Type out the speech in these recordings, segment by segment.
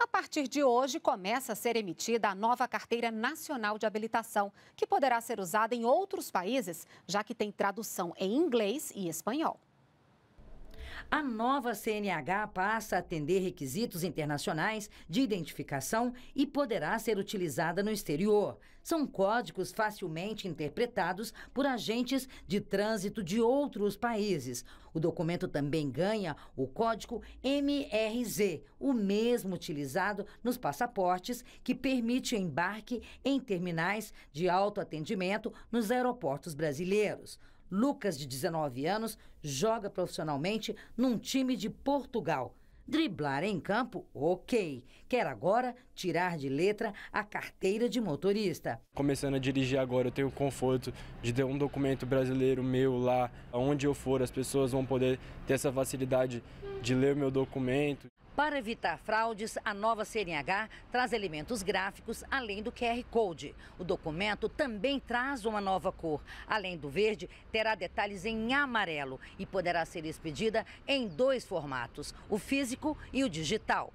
A partir de hoje, começa a ser emitida a nova Carteira Nacional de Habilitação, que poderá ser usada em outros países, já que tem tradução em inglês e espanhol. A nova CNH passa a atender requisitos internacionais de identificação e poderá ser utilizada no exterior. São códigos facilmente interpretados por agentes de trânsito de outros países. O documento também ganha o código MRZ, o mesmo utilizado nos passaportes, que permite embarque em terminais de autoatendimento nos aeroportos brasileiros. Lucas, de 19 anos, joga profissionalmente num time de Portugal. Driblar em campo, ok. Quer agora tirar de letra a carteira de motorista. Começando a dirigir agora, eu tenho o conforto de ter um documento brasileiro meu lá. Onde eu for, as pessoas vão poder ter essa facilidade de ler o meu documento. Para evitar fraudes, a nova CNH traz elementos gráficos além do QR Code. O documento também traz uma nova cor. Além do verde, terá detalhes em amarelo e poderá ser expedida em dois formatos, o físico e o digital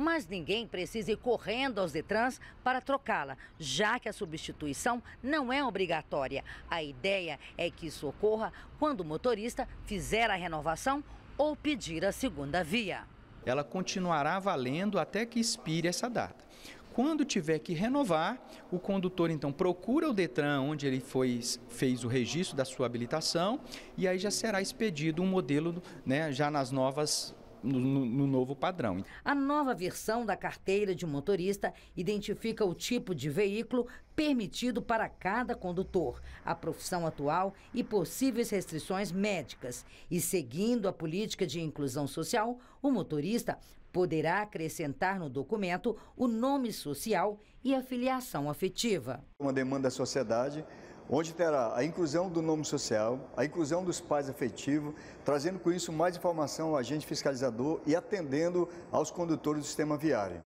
mas ninguém precisa ir correndo aos Detrans para trocá-la, já que a substituição não é obrigatória. A ideia é que isso ocorra quando o motorista fizer a renovação ou pedir a segunda via ela continuará valendo até que expire essa data. Quando tiver que renovar, o condutor então procura o Detran onde ele foi, fez o registro da sua habilitação e aí já será expedido um modelo né, já nas novas no, no novo padrão. A nova versão da carteira de motorista identifica o tipo de veículo permitido para cada condutor, a profissão atual e possíveis restrições médicas. E seguindo a política de inclusão social, o motorista poderá acrescentar no documento o nome social e a filiação afetiva. Uma demanda da sociedade onde terá a inclusão do nome social, a inclusão dos pais afetivos, trazendo com isso mais informação ao agente fiscalizador e atendendo aos condutores do sistema viário.